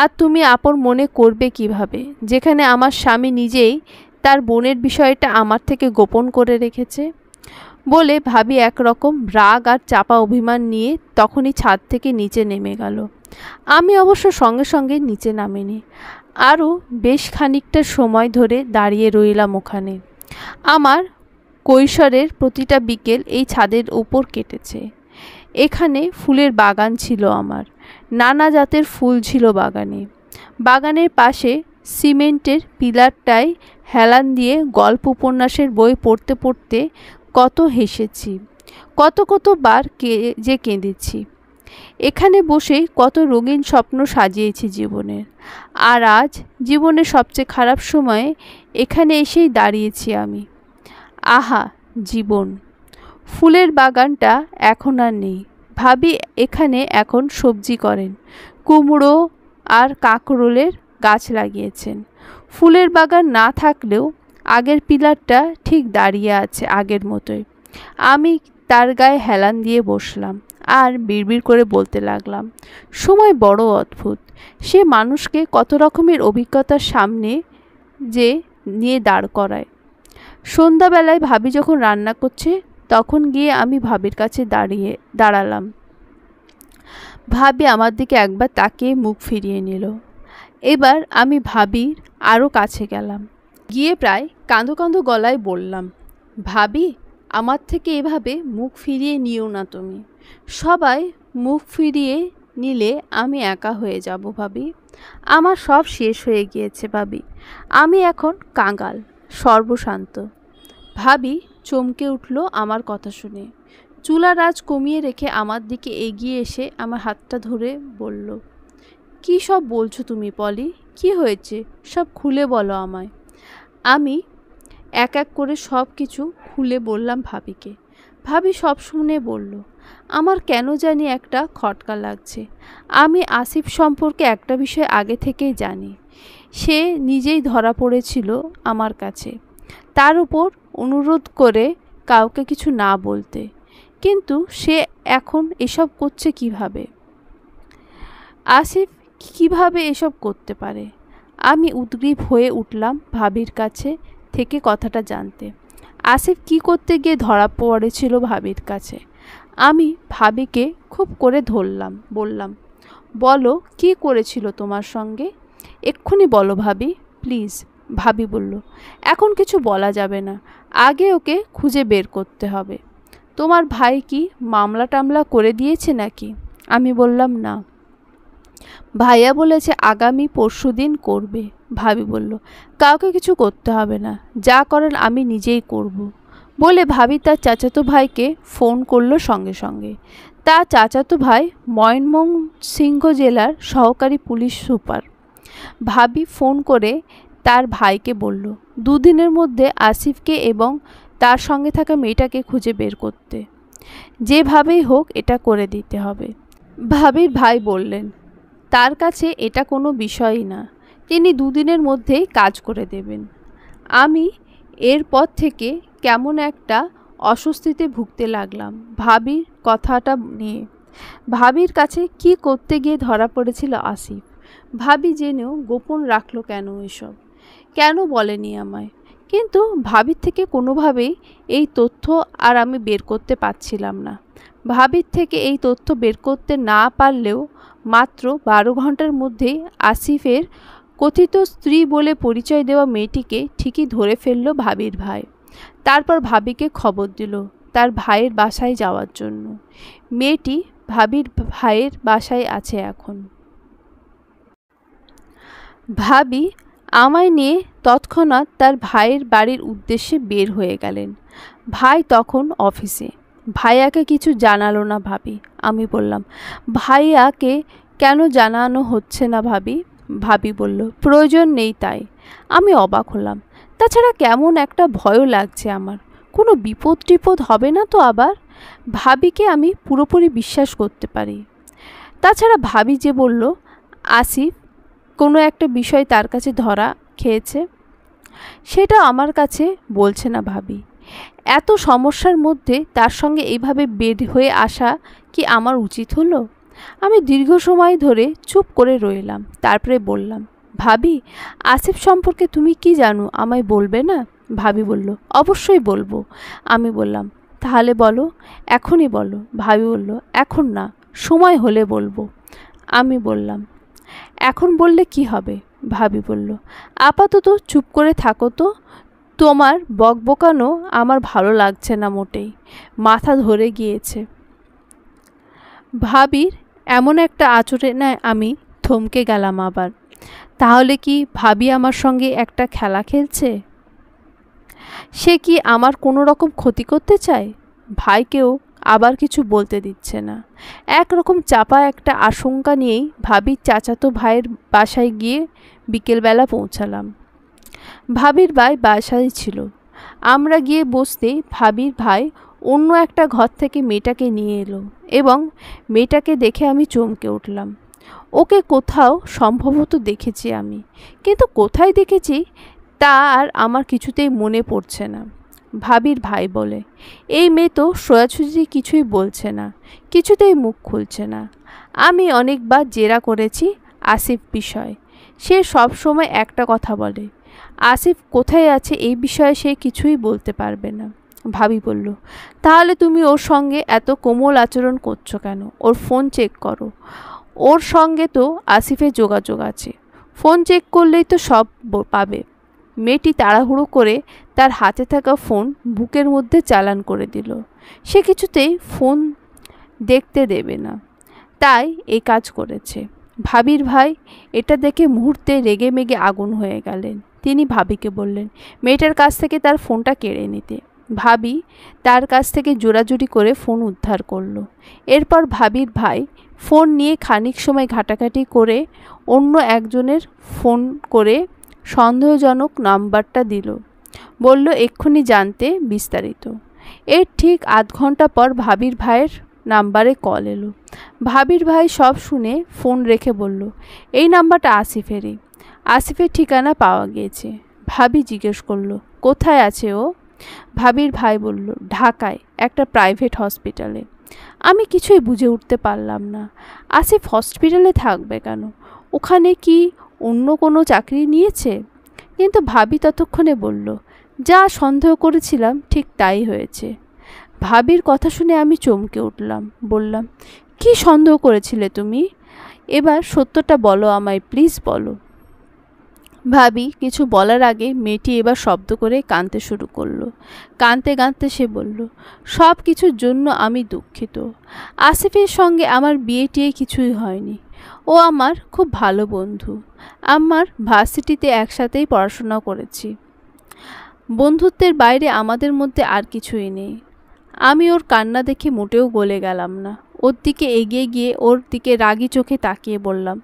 আর তুমি আপন মনে করবে কিভাবে যেখানে আমার স্বামী নিজেই তার বোনের বিষয়টা আমার থেকে গোপন করে রেখেছে বলে ভাবি একরকম রাগ আর চাপা অভিমান নিয়ে তখনই ছাদ থেকে নিচে নেমে গেল আমি অবশ্য সঙ্গে সঙ্গে নিচে নামিনি আরও বেশ খানিকটা সময় ধরে দাঁড়িয়ে রইলাম ওখানে আমার কৈশোরের প্রতিটা বিকেল এই ছাদের উপর কেটেছে এখানে ফুলের বাগান ছিল আমার নানা জাতের ফুল ছিল বাগানে বাগানের পাশে সিমেন্টের পিলারটায় হেলান দিয়ে গল্প উপন্যাসের বই পড়তে পড়তে কত হেসেছি কত কত বার কে যে কেঁদেছি এখানে বসেই কত রঙিন স্বপ্ন সাজিয়েছি জীবনের আর আজ জীবনের সবচেয়ে খারাপ সময়ে এখানে এসেই দাঁড়িয়েছি আমি আহা জীবন ফুলের বাগানটা এখন আর নেই ভাবি এখানে এখন সবজি করেন কুমড়ো আর কাঁকরোলের গাছ লাগিয়েছেন ফুলের বাগান না থাকলেও আগের পিলারটা ঠিক দাঁড়িয়ে আছে আগের মতোই আমি তার গায়ে হেলান দিয়ে বসলাম আর বিড়বিড় করে বলতে লাগলাম সময় বড় অদ্ভুত সে মানুষকে কত রকমের অভিজ্ঞতার সামনে যে নিয়ে দাঁড় করায় সন্ধ্যাবেলায় ভাবি যখন রান্না করছে তখন গিয়ে আমি ভাবির কাছে দাঁড়িয়ে দাঁড়ালাম ভাবি আমার দিকে একবার তাকিয়ে মুখ ফিরিয়ে নিল এবার আমি ভাবির আরও কাছে গেলাম গিয়ে প্রায় কাঁদো কাঁদো গলায় বললাম ভাবি আমার থেকে এভাবে মুখ ফিরিয়ে নিও না তুমি সবাই মুখ ফিরিয়ে নিলে আমি একা হয়ে যাব ভাবি আমার সব শেষ হয়ে গিয়েছে ভাবি আমি এখন কাঙ্গাল সর্বশান্ত ভাবি চমকে উঠল আমার কথা শুনে চুলার আজ কমিয়ে রেখে আমার দিকে এগিয়ে এসে আমার হাতটা ধরে বলল কি সব বলছো তুমি পলি কি হয়েছে সব খুলে বলো আমায় আমি এক এক করে সব কিছু খুলে বললাম ভাবিকে ভাবি সব শুনে বলল আমার কেন জানি একটা খটকা লাগছে আমি আসিফ সম্পর্কে একটা বিষয় আগে থেকেই জানি সে নিজেই ধরা পড়েছিল আমার কাছে তার উপর অনুরোধ করে কাউকে কিছু না বলতে কিন্তু সে এখন এসব করছে কিভাবে আসিফ কিভাবে এসব করতে পারে আমি উদ্গ্রীব হয়ে উঠলাম ভাবির কাছে থেকে কথাটা জানতে আসিফ কি করতে গিয়ে ধরা পড়েছিল ভাবির কাছে আমি ভাবিকে খুব করে ধরলাম বললাম বলো কি করেছিল তোমার সঙ্গে এক্ষুনি বলো ভাবি প্লিজ ভাবি বলল এখন কিছু বলা যাবে না আগে ওকে খুঁজে বের করতে হবে তোমার ভাই কি মামলা টামলা করে দিয়েছে নাকি আমি বললাম না ভাইয়া বলেছে আগামী পরশু দিন করবে ভাবি বলল কাউকে কিছু করতে হবে না যা করেন আমি নিজেই করব। বলে ভাবি তার চাচাতো ভাইকে ফোন করলো সঙ্গে সঙ্গে তা চাচাতো ভাই ময়নমং সিংহ জেলার সহকারী পুলিশ সুপার ভাবি ফোন করে তার ভাইকে বলল দুদিনের মধ্যে আসিফকে এবং তার সঙ্গে থাকা মেয়েটাকে খুঁজে বের করতে যেভাবেই হোক এটা করে দিতে হবে ভাবির ভাই বললেন তার কাছে এটা কোনো বিষয়ই না তিনি দুদিনের মধ্যেই কাজ করে দেবেন আমি এরপর থেকে কেমন একটা অস্বস্তিতে ভুগতে লাগলাম ভাবির কথাটা নিয়ে ভাবির কাছে কি করতে গিয়ে ধরা পড়েছিল আসিফ ভাবি জেনেও গোপন রাখলো কেন এসব কেন বলেনি আমায় কিন্তু ভাবির থেকে কোনোভাবেই এই তথ্য আর আমি বের করতে পারছিলাম না ভাবির থেকে এই তথ্য বের করতে না পারলেও মাত্র বারো ঘন্টার মধ্যে আসিফের কথিত স্ত্রী বলে পরিচয় দেওয়া মেয়েটিকে ঠিকই ধরে ফেললো ভাবির ভাই তারপর ভাবিকে খবর দিল তার ভাইয়ের বাসায় যাওয়ার জন্য মেয়েটি ভাবির ভাইয়ের বাসায় আছে এখন ভাবি আমায় নিয়ে তৎক্ষণাৎ তার ভাইয়ের বাড়ির উদ্দেশ্যে বের হয়ে গেলেন ভাই তখন অফিসে ভাইয়াকে কিছু জানালো না ভাবি আমি বললাম ভাইয়াকে কেন জানানো হচ্ছে না ভাবি ভাবি বলল প্রয়োজন নেই তাই আমি অবাক হলাম তাছাড়া কেমন একটা ভয়ও লাগছে আমার কোনো বিপদ টিপদ হবে না তো আবার ভাবিকে আমি পুরোপুরি বিশ্বাস করতে পারি তাছাড়া ভাবি যে বলল আসিফ কোনো একটা বিষয় তার কাছে ধরা খেয়েছে সেটা আমার কাছে বলছে না ভাবি এত সমস্যার মধ্যে তার সঙ্গে এইভাবে বেড হয়ে আসা কি আমার উচিত হলো আমি দীর্ঘ সময় ধরে চুপ করে রইলাম তারপরে বললাম ভাবি আসিফ সম্পর্কে তুমি কি জানো আমায় বলবে না ভাবি বলল অবশ্যই বলবো আমি বললাম তাহলে বলো এখনই বলো ভাবি বলল এখন না সময় হলে বলবো আমি বললাম এখন বললে কি হবে ভাবি বলল আপাতত চুপ করে থাকো তো তোমার বকবকানো আমার ভালো লাগছে না মোটেই মাথা ধরে গিয়েছে ভাবির এমন একটা আচরে নেয় আমি থমকে গেলাম আবার তাহলে কি ভাবি আমার সঙ্গে একটা খেলা খেলছে সে কি আমার কোনো রকম ক্ষতি করতে চায় ভাইকেও আবার কিছু বলতে দিচ্ছে না একরকম চাপা একটা আশঙ্কা নিয়েই ভাবির চাচাতো ভাইয়ের বাসায় গিয়ে বিকেলবেলা পৌঁছালাম ভাবির ভাই বাসায় ছিল আমরা গিয়ে বসতে ভাবির ভাই অন্য একটা ঘর থেকে মেয়েটাকে নিয়ে এলো এবং মেয়েটাকে দেখে আমি চমকে উঠলাম ওকে কোথাও সম্ভবত দেখেছি আমি কিন্তু কোথায় দেখেছি তা আর আমার কিছুতেই মনে পড়ছে না ভাবির ভাই বলে এই মেয়ে তো সোজাসুজি কিছুই বলছে না কিছুতেই মুখ খুলছে না আমি অনেকবার জেরা করেছি আসিফ বিষয় সে সব সময় একটা কথা বলে আসিফ কোথায় আছে এই বিষয়ে সে কিছুই বলতে পারবে না ভাবি বলল তাহলে তুমি ওর সঙ্গে এত কোমল আচরণ করছো কেন ওর ফোন চেক করো ওর সঙ্গে তো আসিফের যোগাযোগ আছে ফোন চেক করলেই তো সব পাবে মেয়েটি তাড়াহুড়ো করে তার হাতে থাকা ফোন বুকের মধ্যে চালান করে দিল সে কিছুতেই ফোন দেখতে দেবে না তাই এই কাজ করেছে ভাবির ভাই এটা দেখে মুহূর্তে রেগে মেগে আগুন হয়ে গেলেন তিনি ভাবিকে বললেন মেয়েটার কাছ থেকে তার ফোনটা কেড়ে নিতে ভাবি তার কাছ থেকে জোরাজুরি করে ফোন উদ্ধার করলো এরপর ভাবির ভাই ফোন নিয়ে খানিক সময় ঘাটাঘাটি করে অন্য একজনের ফোন করে সন্দেহজনক নাম্বারটা দিল বলল এক্ষুনি জানতে বিস্তারিত এর ঠিক আধ ঘন্টা পর ভাবির ভাইয়ের নাম্বারে কল এলো ভাবির ভাই সব শুনে ফোন রেখে বলল এই নাম্বারটা আসিফেরই আসিফের ঠিকানা পাওয়া গিয়েছে ভাবি জিজ্ঞেস করলো কোথায় আছে ও ভাবির ভাই বলল ঢাকায় একটা প্রাইভেট হসপিটালে আমি কিছুই বুঝে উঠতে পারলাম না আসিফ হসপিটালে থাকবে কেন ওখানে কি অন্য কোনো চাকরি নিয়েছে কিন্তু ভাবি ততক্ষণে বলল যা সন্দেহ করেছিলাম ঠিক তাই হয়েছে ভাবির কথা শুনে আমি চমকে উঠলাম বললাম কি সন্দেহ করেছিলে তুমি এবার সত্যটা বলো আমায় প্লিজ বলো ভাবি কিছু বলার আগে মেয়েটি এবার শব্দ করে কাঁদতে শুরু করলো কাঁদতে কাঁদতে সে বলল সব কিছুর জন্য আমি দুঃখিত আসিফের সঙ্গে আমার বিয়ে কিছুই হয়নি ও আমার খুব ভালো বন্ধু আমার ভার্সিটিতে একসাথেই পড়াশোনা করেছি বন্ধুত্বের বাইরে আমাদের মধ্যে আর কিছুই নেই আমি ওর কান্না দেখে মোটেও গলে গেলাম না ওর দিকে এগিয়ে গিয়ে ওর দিকে রাগি চোখে তাকিয়ে বললাম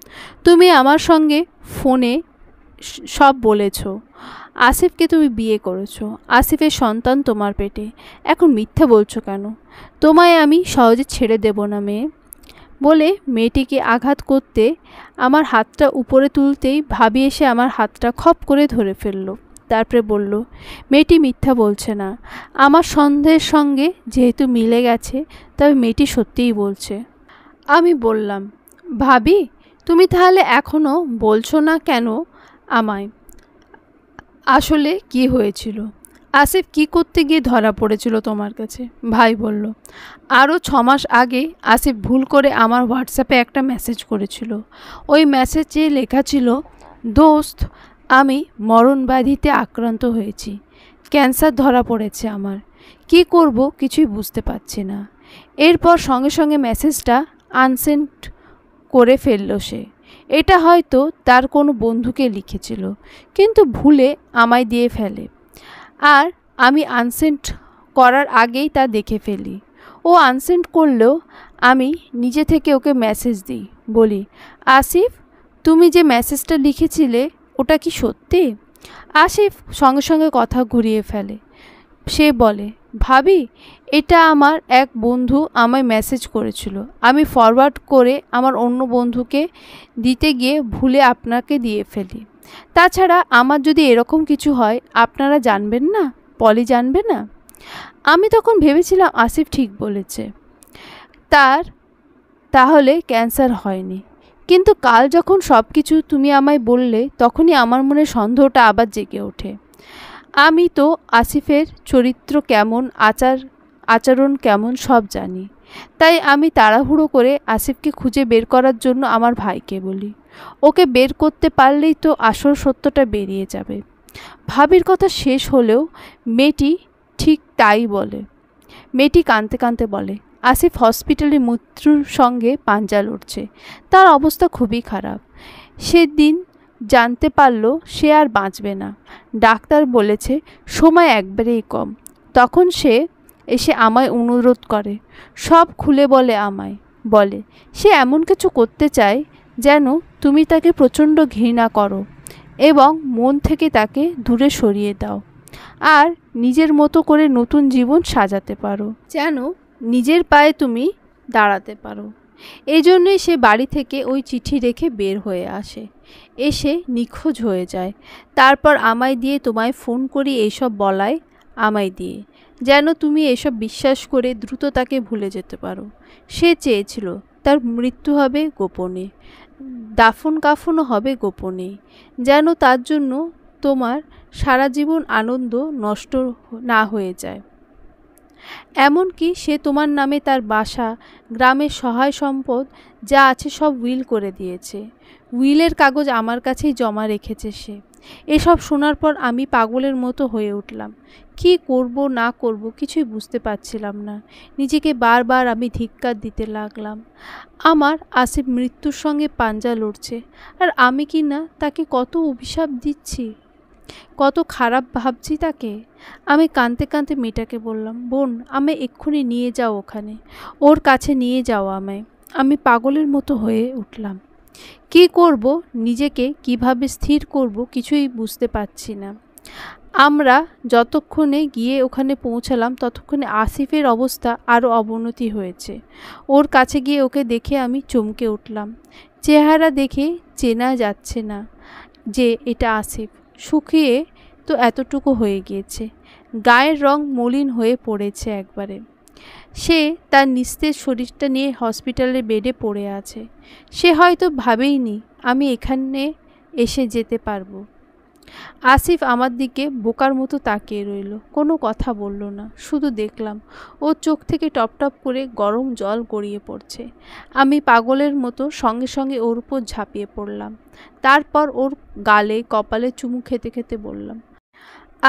তুমি আমার সঙ্গে ফোনে সব বলেছ আসিফকে তুমি বিয়ে করেছো আসিফের সন্তান তোমার পেটে এখন মিথ্যা বলছো কেন তোমায় আমি সহজে ছেড়ে দেব না মেয়ে বলে মেয়েটিকে আঘাত করতে আমার হাতটা উপরে তুলতেই ভাবি এসে আমার হাতটা খপ করে ধরে ফেলল তারপরে বলল মেয়েটি মিথ্যা বলছে না আমার সন্দেহের সঙ্গে যেহেতু মিলে গেছে তবে মেয়েটি সত্যিই বলছে আমি বললাম ভাবি তুমি তাহলে এখনও বলছো না কেন আমায় আসলে কি হয়েছিল আসিফ কি করতে গিয়ে ধরা পড়েছিল তোমার কাছে ভাই বলল আরও ছ মাস আগে আসিফ ভুল করে আমার হোয়াটসঅ্যাপে একটা মেসেজ করেছিল ওই মেসেজে লেখা ছিল দোস্ত আমি মরণব্যাধিতে আক্রান্ত হয়েছি ক্যান্সার ধরা পড়েছে আমার কি করব কিছুই বুঝতে পারছি না এরপর সঙ্গে সঙ্গে মেসেজটা আনসেন্ট করে ফেলল সে এটা হয়তো তার কোনো বন্ধুকে লিখেছিল কিন্তু ভুলে আমায় দিয়ে ফেলে আর আমি আনসেন্ট করার আগেই তা দেখে ফেলি ও আনসেন্ট করলেও আমি নিজে থেকে ওকে মেসেজ দিই বলি আসিফ তুমি যে মেসেজটা লিখেছিলে ওটা কি সত্যি আসিফ সঙ্গে সঙ্গে কথা ঘুরিয়ে ফেলে সে বলে ভাবি এটা আমার এক বন্ধু আমায় মেসেজ করেছিল আমি ফরওয়ার্ড করে আমার অন্য বন্ধুকে দিতে গিয়ে ভুলে আপনাকে দিয়ে ফেলি তাছাড়া আমার যদি এরকম কিছু হয় আপনারা জানবেন না পলি জানবে না আমি তখন ভেবেছিলাম আসিফ ঠিক বলেছে তার তাহলে ক্যান্সার হয়নি কিন্তু কাল যখন সব কিছু তুমি আমায় বললে তখনই আমার মনে সন্দেহটা আবার জেগে ওঠে আমি তো আসিফের চরিত্র কেমন আচার আচরণ কেমন সব জানি তাই আমি তাড়াহুড়ো করে আসিফকে খুঁজে বের করার জন্য আমার ভাইকে বলি ওকে বের করতে পারলেই তো আসল সত্যটা বেরিয়ে যাবে ভাবির কথা শেষ হলেও মেয়েটি ঠিক তাই বলে মেয়েটি কাঁদতে কাঁদতে বলে আসিফ হসপিটালে মৃত্যুর সঙ্গে পাঞ্জা লড়ছে তার অবস্থা খুবই খারাপ সেদিন জানতে পারল সে আর বাঁচবে না ডাক্তার বলেছে সময় একবারেই কম তখন সে এসে আমায় অনুরোধ করে সব খুলে বলে আমায় বলে সে এমন কিছু করতে চায় যেন তুমি তাকে প্রচণ্ড ঘৃণা করো এবং মন থেকে তাকে দূরে সরিয়ে দাও আর নিজের মতো করে নতুন জীবন সাজাতে পারো যেন নিজের পায়ে তুমি দাঁড়াতে পারো এই জন্যই সে বাড়ি থেকে ওই চিঠি রেখে বের হয়ে আসে এসে নিখোঁজ হয়ে যায় তারপর আমায় দিয়ে তোমায় ফোন করি এইসব বলায় আমায় দিয়ে যেন তুমি এসব বিশ্বাস করে দ্রুত তাকে ভুলে যেতে পারো সে চেয়েছিল তার মৃত্যু হবে গোপনে দাফন কাফনও হবে গোপনে যেন তার জন্য তোমার সারা জীবন আনন্দ নষ্ট না হয়ে যায় এমনকি সে তোমার নামে তার বাসা গ্রামের সহায় সম্পদ যা আছে সব উইল করে দিয়েছে উইলের কাগজ আমার কাছেই জমা রেখেছে সে এসব শোনার পর আমি পাগলের মতো হয়ে উঠলাম কি করব না করব কিছুই বুঝতে পারছিলাম না নিজেকে বারবার আমি ধিক্কার দিতে লাগলাম আমার আসিফ মৃত্যুর সঙ্গে পাঞ্জা লড়ছে আর আমি কি না তাকে কত অভিশাপ দিচ্ছি কত খারাপ ভাবছি তাকে আমি কাঁদতে কাঁদতে মেয়েটাকে বললাম বোন আমি এক্ষুনি নিয়ে যাও ওখানে ওর কাছে নিয়ে যাও আমায় আমি পাগলের মতো হয়ে উঠলাম কি করব নিজেকে কিভাবে স্থির করব কিছুই বুঝতে পারছি না আমরা যতক্ষণে গিয়ে ওখানে পৌঁছালাম ততক্ষণে আসিফের অবস্থা আরও অবনতি হয়েছে ওর কাছে গিয়ে ওকে দেখে আমি চমকে উঠলাম চেহারা দেখে চেনা যাচ্ছে না যে এটা আসিফ শুকিয়ে তো এতটুকু হয়ে গিয়েছে গায়ের রং মলিন হয়ে পড়েছে একবারে সে তার নিস্তেজ শরীরটা নিয়ে হসপিটালের বেডে পড়ে আছে সে হয়তো ভাবেইনি আমি এখানে এসে যেতে পারবো আসিফ আমার দিকে বোকার মতো তাকিয়ে রইল কোনো কথা বলল না শুধু দেখলাম ও চোখ থেকে টপটপ করে গরম জল গড়িয়ে পড়ছে আমি পাগলের মতো সঙ্গে সঙ্গে ওর উপর ঝাঁপিয়ে পড়লাম তারপর ওর গালে কপালে চুমু খেতে খেতে বললাম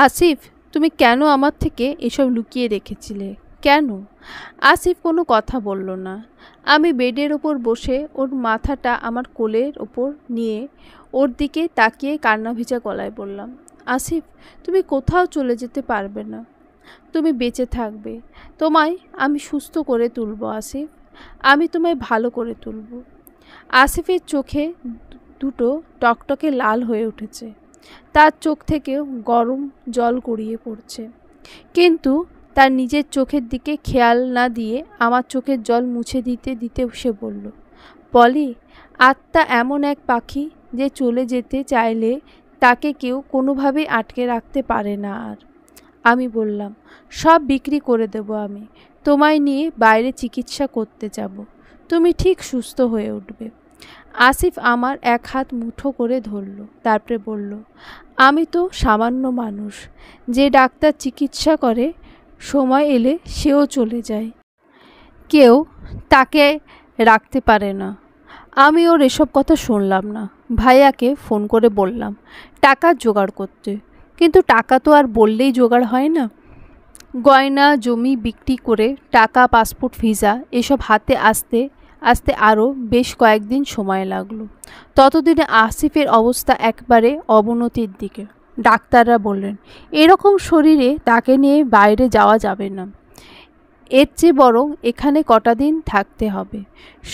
আসিফ তুমি কেন আমার থেকে এসব লুকিয়ে রেখেছিলে কেন আসিফ কোনো কথা বলল না আমি বেডের ওপর বসে ওর মাথাটা আমার কোলের ওপর নিয়ে ওর দিকে তাকিয়ে কান্না ভিজা গলায় বললাম আসিফ তুমি কোথাও চলে যেতে পারবে না তুমি বেঁচে থাকবে তোমায় আমি সুস্থ করে তুলব আসিফ আমি তোমায় ভালো করে তুলব আসিফের চোখে দুটো টকটকে লাল হয়ে উঠেছে তার চোখ থেকে গরম জল গড়িয়ে পড়ছে কিন্তু তার নিজের চোখের দিকে খেয়াল না দিয়ে আমার চোখের জল মুছে দিতে দিতে সে বলল পলি আত্মা এমন এক পাখি যে চলে যেতে চাইলে তাকে কেউ কোনোভাবেই আটকে রাখতে পারে না আর আমি বললাম সব বিক্রি করে দেব আমি তোমায় নিয়ে বাইরে চিকিৎসা করতে যাব তুমি ঠিক সুস্থ হয়ে উঠবে আসিফ আমার এক হাত মুঠো করে ধরল তারপরে বলল আমি তো সামান্য মানুষ যে ডাক্তার চিকিৎসা করে সময় এলে সেও চলে যায় কেউ তাকে রাখতে পারে না আমি ওর এসব কথা শুনলাম না ভাইয়াকে ফোন করে বললাম টাকা জোগাড় করতে কিন্তু টাকা তো আর বললেই জোগাড় হয় না গয়না জমি বিক্রি করে টাকা পাসপোর্ট ভিসা এসব হাতে আসতে আসতে আরও বেশ কয়েকদিন সময় লাগলো ততদিনে আসিফের অবস্থা একবারে অবনতির দিকে ডাক্তাররা বললেন এরকম শরীরে তাকে নিয়ে বাইরে যাওয়া যাবে না এর চেয়ে বরং এখানে কটা দিন থাকতে হবে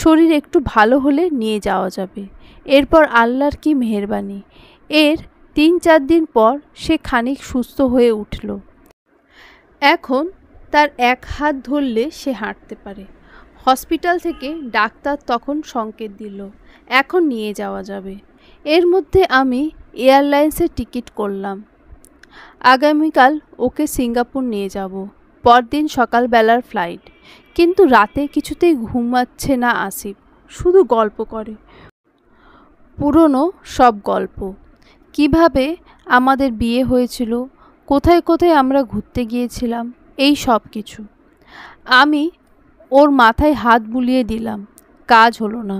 শরীর একটু ভালো হলে নিয়ে যাওয়া যাবে এরপর আল্লাহর কি মেহরবানি এর তিন চার দিন পর সে খানিক সুস্থ হয়ে উঠল এখন তার এক হাত ধরলে সে হাঁটতে পারে হসপিটাল থেকে ডাক্তার তখন সংকেত দিল এখন নিয়ে যাওয়া যাবে এর মধ্যে আমি এয়ারলাইন্সের টিকিট করলাম আগামীকাল ওকে সিঙ্গাপুর নিয়ে যাব পরদিন সকালবেলার ফ্লাইট কিন্তু রাতে কিছুতেই ঘুমাচ্ছে না আসিফ শুধু গল্প করে পুরনো সব গল্প কিভাবে আমাদের বিয়ে হয়েছিল কোথায় কোথায় আমরা ঘুরতে গিয়েছিলাম এই সব কিছু আমি ওর মাথায় হাত বুলিয়ে দিলাম কাজ হলো না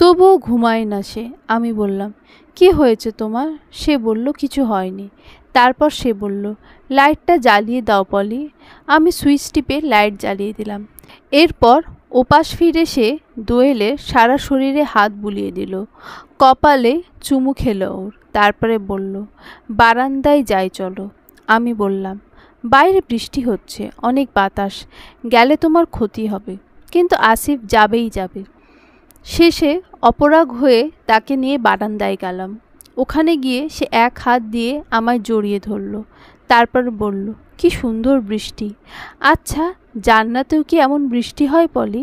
তবুও ঘুমায় না সে আমি বললাম কি হয়েছে তোমার সে বলল কিছু হয়নি তারপর সে বলল লাইটটা জ্বালিয়ে দাও পলি আমি সুইচ টিপে লাইট জ্বালিয়ে দিলাম এরপর ওপাশ ফিরে সে দোয়েলের সারা শরীরে হাত বুলিয়ে দিল কপালে চুমু খেল ওর তারপরে বলল বারান্দায় যাই চলো আমি বললাম বাইরে বৃষ্টি হচ্ছে অনেক বাতাস গেলে তোমার ক্ষতি হবে কিন্তু আসিফ যাবেই যাবে শেষে অপরাগ হয়ে তাকে নিয়ে বারান্দায় গেলাম ওখানে গিয়ে সে এক হাত দিয়ে আমায় জড়িয়ে ধরল তারপর বলল কি সুন্দর বৃষ্টি আচ্ছা জান্নাতেও কি এমন বৃষ্টি হয় পলি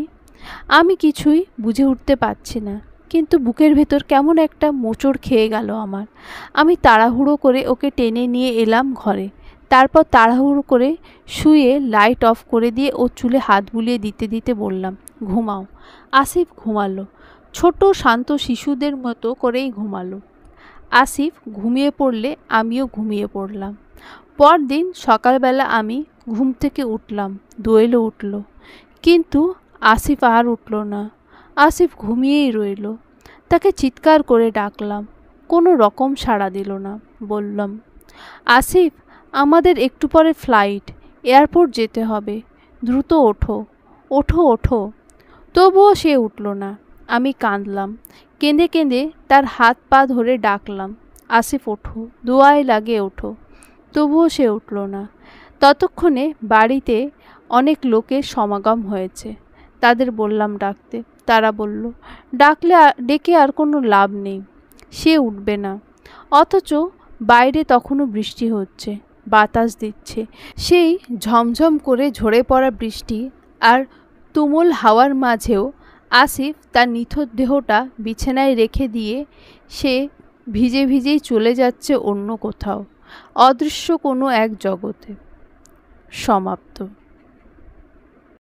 আমি কিছুই বুঝে উঠতে পারছি না কিন্তু বুকের ভেতর কেমন একটা মোচড় খেয়ে গেল আমার আমি তাড়াহুড়ো করে ওকে টেনে নিয়ে এলাম ঘরে তারপর তাড়াহুড়ো করে শুয়ে লাইট অফ করে দিয়ে ওর চুলে হাত বুলিয়ে দিতে দিতে বললাম ঘুমাও আসিফ ঘুমালো ছোট শান্ত শিশুদের মতো করেই ঘুমালো আসিফ ঘুমিয়ে পড়লে আমিও ঘুমিয়ে পড়লাম পরদিন সকালবেলা আমি ঘুম থেকে উঠলাম দোয়েলও উঠল কিন্তু আসিফ আর উঠল না আসিফ ঘুমিয়েই রইল তাকে চিৎকার করে ডাকলাম কোনো রকম সাড়া দিল না বললাম আসিফ আমাদের একটু পরে ফ্লাইট এয়ারপোর্ট যেতে হবে দ্রুত ওঠো ওঠো ওঠো তবুও সে উঠল না আমি কাঁদলাম কেঁদে কেঁদে তার হাত পা ধরে ডাকলাম আসিফ ওঠো দোয়ায় লাগে ওঠো তবুও সে উঠল না ততক্ষণে বাড়িতে অনেক লোকের সমাগম হয়েছে তাদের বললাম ডাকতে তারা বলল ডাকলে ডেকে আর কোনো লাভ নেই সে উঠবে না অথচ বাইরে তখনও বৃষ্টি হচ্ছে বাতাস দিচ্ছে সেই ঝমঝম করে ঝরে পড়া বৃষ্টি আর তুমুল হাওয়ার মাঝেও আসিফ তার নিথর দেহটা বিছানায় রেখে দিয়ে সে ভিজে ভিজেই চলে যাচ্ছে অন্য কোথাও অদৃশ্য কোনো এক জগতে সমাপ্ত